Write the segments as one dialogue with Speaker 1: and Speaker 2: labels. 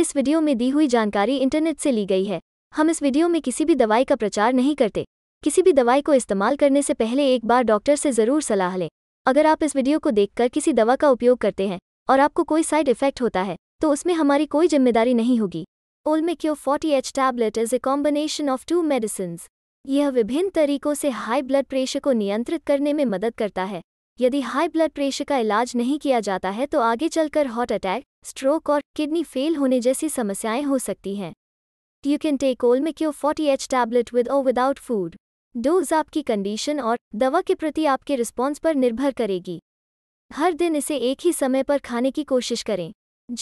Speaker 1: इस वीडियो में दी हुई जानकारी इंटरनेट से ली गई है हम इस वीडियो में किसी भी दवाई का प्रचार नहीं करते किसी भी दवाई को इस्तेमाल करने से पहले एक बार डॉक्टर से ज़रूर सलाह लें अगर आप इस वीडियो को देखकर किसी दवा का उपयोग करते हैं और आपको कोई साइड इफेक्ट होता है तो उसमें हमारी कोई जिम्मेदारी नहीं होगी ओल्मेक्यो forty H tablet is a combination of two medicine यह विभिन्न तरीकों से हाई ब्लड प्रेशर को नियंत्रित करने में मदद करता है यदि हाई ब्लड प्रेशर का इलाज नहीं किया जाता है तो आगे चलकर हार्ट अटैक स्ट्रोक और किडनी फेल होने जैसी समस्याएं हो सकती हैं यू कैन टेक ओल में क्यू फोर्टी एच टैबलेट विद और विदाउट फूड डोज आपकी कंडीशन और दवा के प्रति आपके रिस्पॉन्स पर निर्भर करेगी हर दिन इसे एक ही समय पर खाने की कोशिश करें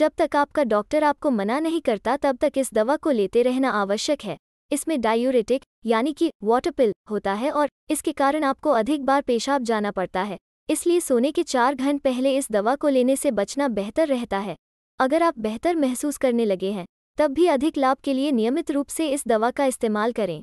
Speaker 1: जब तक आपका डॉक्टर आपको मना नहीं करता तब तक इस दवा को लेते रहना आवश्यक है इसमें डायूरेटिक यानी कि वाटर पिल होता है और इसके कारण आपको अधिक बार पेशाब जाना पड़ता है इसलिए सोने के चार घंटे पहले इस दवा को लेने से बचना बेहतर रहता है अगर आप बेहतर महसूस करने लगे हैं तब भी अधिक लाभ के लिए नियमित रूप से इस दवा का इस्तेमाल करें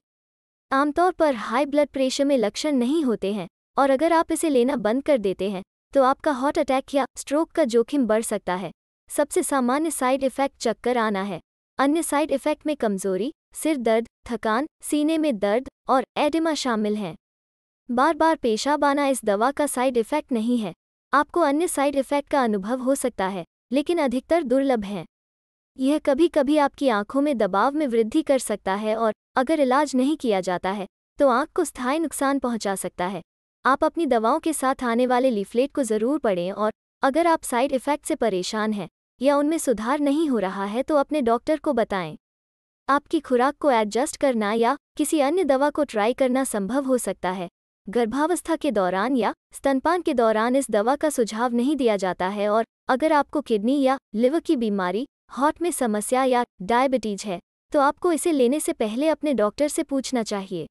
Speaker 1: आमतौर पर हाई ब्लड प्रेशर में लक्षण नहीं होते हैं और अगर आप इसे लेना बंद कर देते हैं तो आपका हार्ट अटैक या स्ट्रोक का जोखिम बढ़ सकता है सबसे सामान्य साइड इफेक्ट चक्कर आना है अन्य साइड इफेक्ट में कमजोरी सिर दर्द थकान सीने में दर्द और एडिमा शामिल हैं बार बार पेशाबाना इस दवा का साइड इफेक्ट नहीं है आपको अन्य साइड इफेक्ट का अनुभव हो सकता है लेकिन अधिकतर दुर्लभ हैं यह कभी कभी आपकी आंखों में दबाव में वृद्धि कर सकता है और अगर इलाज नहीं किया जाता है तो आंख को स्थायी नुकसान पहुंचा सकता है आप अपनी दवाओं के साथ आने वाले लीफलेट को ज़रूर पढ़ें और अगर आप साइड इफ़ेक्ट से परेशान हैं या उनमें सुधार नहीं हो रहा है तो अपने डॉक्टर को बताएं आपकी खुराक को एडजस्ट करना या किसी अन्य दवा को ट्राई करना संभव हो सकता है गर्भावस्था के दौरान या स्तनपान के दौरान इस दवा का सुझाव नहीं दिया जाता है और अगर आपको किडनी या लिवर की बीमारी हॉट में समस्या या डायबिटीज है तो आपको इसे लेने से पहले अपने डॉक्टर से पूछना चाहिए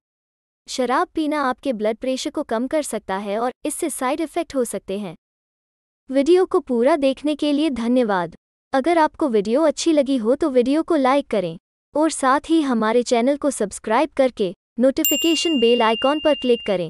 Speaker 1: शराब पीना आपके ब्लड प्रेशर को कम कर सकता है और इससे साइड इफ़ेक्ट हो सकते हैं वीडियो को पूरा देखने के लिए धन्यवाद अगर आपको वीडियो अच्छी लगी हो तो वीडियो को लाइक करें और साथ ही हमारे चैनल को सब्सक्राइब करके नोटिफिकेशन बेल आइकॉन पर क्लिक करें